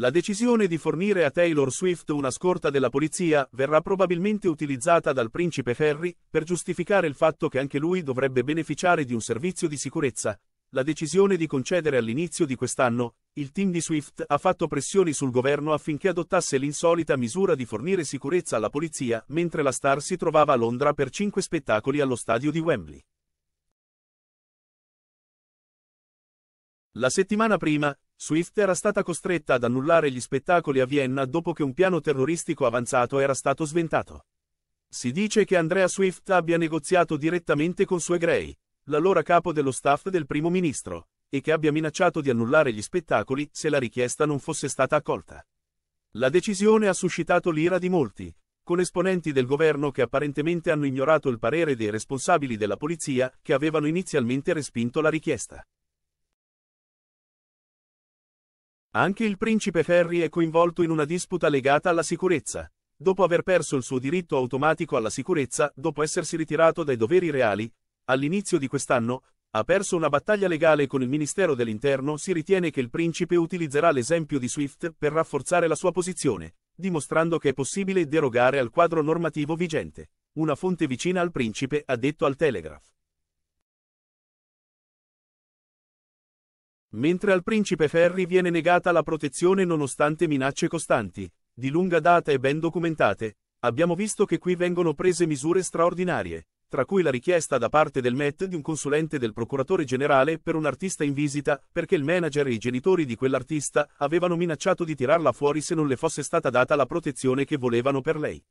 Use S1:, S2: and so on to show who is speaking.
S1: La decisione di fornire a Taylor Swift una scorta della polizia verrà probabilmente utilizzata dal principe Harry per giustificare il fatto che anche lui dovrebbe beneficiare di un servizio di sicurezza. La decisione di concedere all'inizio di quest'anno, il team di Swift ha fatto pressioni sul governo affinché adottasse l'insolita misura di fornire sicurezza alla polizia mentre la star si trovava a Londra per cinque spettacoli allo stadio di Wembley. La settimana prima, Swift era stata costretta ad annullare gli spettacoli a Vienna dopo che un piano terroristico avanzato era stato sventato. Si dice che Andrea Swift abbia negoziato direttamente con Sue Gray, l'allora capo dello staff del primo ministro, e che abbia minacciato di annullare gli spettacoli se la richiesta non fosse stata accolta. La decisione ha suscitato l'ira di molti, con esponenti del governo che apparentemente hanno ignorato il parere dei responsabili della polizia che avevano inizialmente respinto la richiesta. Anche il principe Ferry è coinvolto in una disputa legata alla sicurezza. Dopo aver perso il suo diritto automatico alla sicurezza, dopo essersi ritirato dai doveri reali, all'inizio di quest'anno, ha perso una battaglia legale con il Ministero dell'Interno, si ritiene che il principe utilizzerà l'esempio di Swift per rafforzare la sua posizione, dimostrando che è possibile derogare al quadro normativo vigente. Una fonte vicina al principe ha detto al Telegraph. Mentre al principe Ferri viene negata la protezione nonostante minacce costanti, di lunga data e ben documentate, abbiamo visto che qui vengono prese misure straordinarie, tra cui la richiesta da parte del MET di un consulente del procuratore generale per un artista in visita perché il manager e i genitori di quell'artista avevano minacciato di tirarla fuori se non le fosse stata data la protezione che volevano per lei.